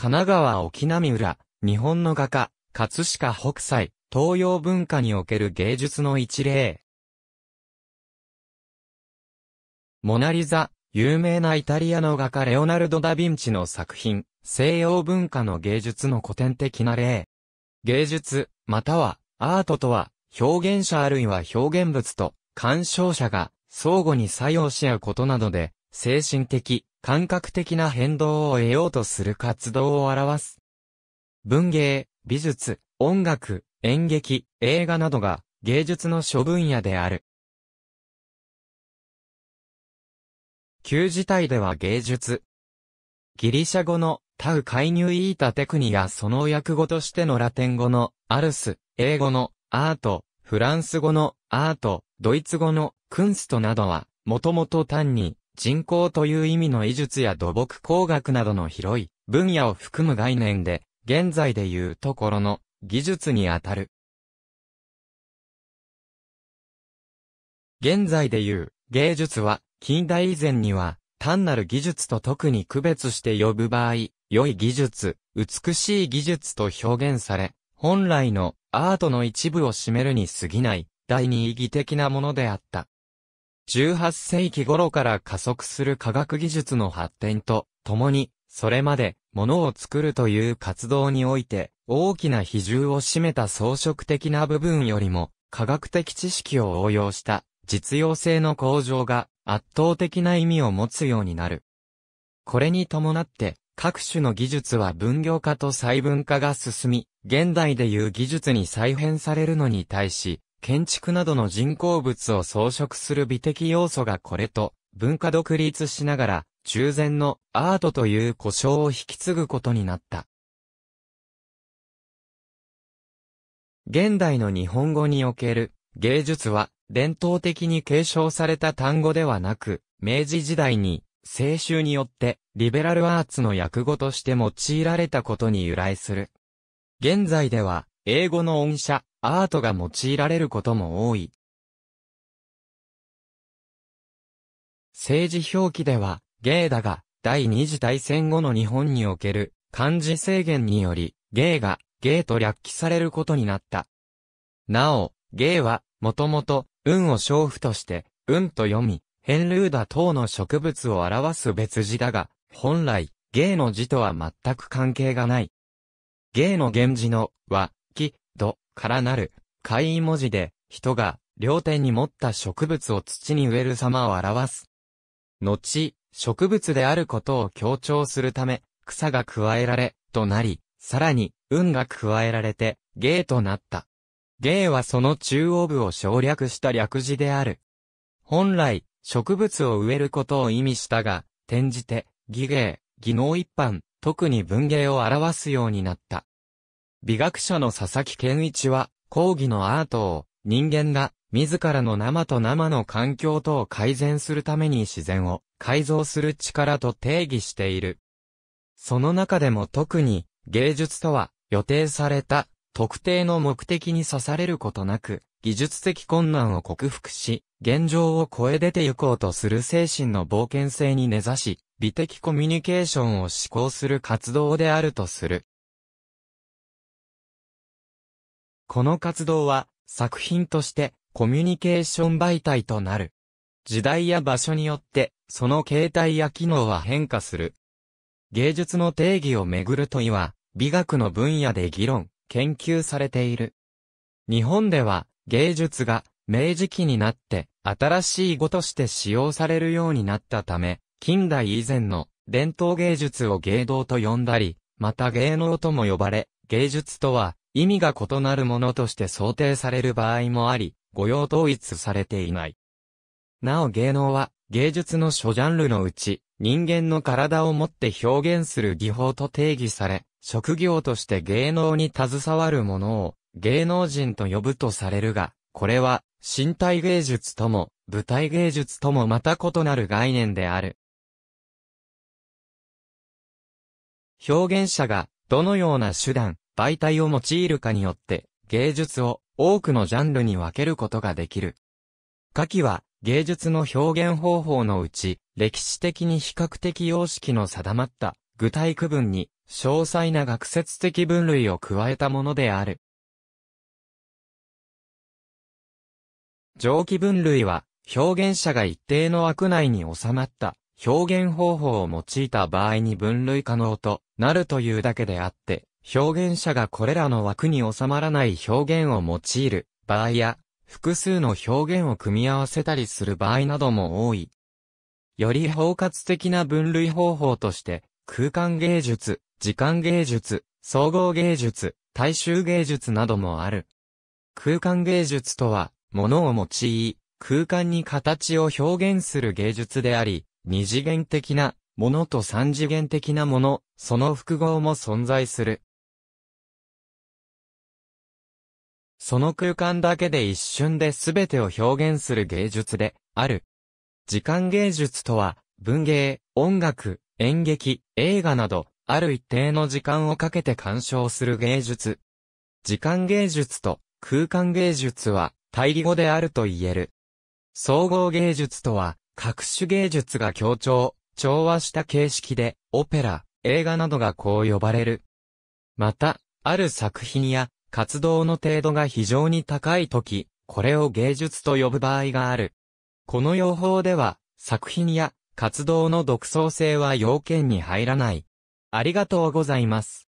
神奈川沖浪浦、日本の画家、葛飾北斎、東洋文化における芸術の一例。モナリザ、有名なイタリアの画家レオナルド・ダ・ヴィンチの作品、西洋文化の芸術の古典的な例。芸術、または、アートとは、表現者あるいは表現物と、鑑賞者が、相互に作用し合うことなどで、精神的、感覚的な変動を得ようとする活動を表す。文芸、美術、音楽、演劇、映画などが芸術の諸分野である。旧時代では芸術。ギリシャ語のタウ介入イータテクニやその訳語としてのラテン語のアルス、英語のアート、フランス語のアート、ドイツ語のクンストなどは、もともと単に人工という意味の医術や土木工学などの広い分野を含む概念で、現在でいうところの技術にあたる。現在でいう芸術は近代以前には単なる技術と特に区別して呼ぶ場合、良い技術、美しい技術と表現され、本来のアートの一部を占めるに過ぎない第二義的なものであった。18世紀頃から加速する科学技術の発展と、共に、それまで、物を作るという活動において、大きな比重を占めた装飾的な部分よりも、科学的知識を応用した、実用性の向上が、圧倒的な意味を持つようになる。これに伴って、各種の技術は分業化と細分化が進み、現代でいう技術に再編されるのに対し、建築などの人工物を装飾する美的要素がこれと文化独立しながら、中前のアートという故障を引き継ぐことになった。現代の日本語における芸術は伝統的に継承された単語ではなく、明治時代に青春によってリベラルアーツの訳語として用いられたことに由来する。現在では英語の音社、アートが用いられることも多い。政治表記では、ゲーだが、第二次大戦後の日本における漢字制限により、ゲーが、ゲーと略記されることになった。なお、ゲーは、もともと、運を娼婦として、運と読み、ヘンルーダ等の植物を表す別字だが、本来、ゲーの字とは全く関係がない。ゲーの源氏の、は、木、土、からなる、会意文字で、人が、両手に持った植物を土に植える様を表す。後、植物であることを強調するため、草が加えられ、となり、さらに、運が加えられて、芸となった。芸はその中央部を省略した略字である。本来、植物を植えることを意味したが、転じて、技芸、技能一般、特に文芸を表すようになった。美学者の佐々木健一は、講義のアートを、人間が、自らの生と生の環境とを改善するために自然を改造する力と定義している。その中でも特に芸術とは予定された特定の目的に刺されることなく技術的困難を克服し現状を超え出て行こうとする精神の冒険性に根ざし美的コミュニケーションを思考する活動であるとする。この活動は作品としてコミュニケーション媒体となる。時代や場所によってその形態や機能は変化する。芸術の定義をめぐる問いは美学の分野で議論、研究されている。日本では芸術が明治期になって新しい語として使用されるようになったため、近代以前の伝統芸術を芸道と呼んだり、また芸能とも呼ばれ、芸術とは意味が異なるものとして想定される場合もあり、語用統一されていない。なお芸能は、芸術の諸ジャンルのうち、人間の体をもって表現する技法と定義され、職業として芸能に携わるものを、芸能人と呼ぶとされるが、これは、身体芸術とも、舞台芸術ともまた異なる概念である。表現者が、どのような手段、媒体を用いるかによって、芸術を多くのジャンルに分けることができる。下記は、芸術の表現方法のうち、歴史的に比較的様式の定まった具体区分に、詳細な学説的分類を加えたものである。上記分類は、表現者が一定の枠内に収まった表現方法を用いた場合に分類可能となるというだけであって、表現者がこれらの枠に収まらない表現を用いる場合や、複数の表現を組み合わせたりする場合なども多い。より包括的な分類方法として、空間芸術、時間芸術、総合芸術、大衆芸術などもある。空間芸術とは、物を用い、空間に形を表現する芸術であり、二次元的なものと三次元的なもの、その複合も存在する。その空間だけで一瞬で全てを表現する芸術で、ある。時間芸術とは、文芸、音楽、演劇、映画など、ある一定の時間をかけて鑑賞する芸術。時間芸術と空間芸術は対義語であると言える。総合芸術とは、各種芸術が協調、調和した形式で、オペラ、映画などがこう呼ばれる。また、ある作品や活動の程度が非常に高い時、これを芸術と呼ぶ場合がある。この用法では、作品や活動の独創性は要件に入らない。ありがとうございます。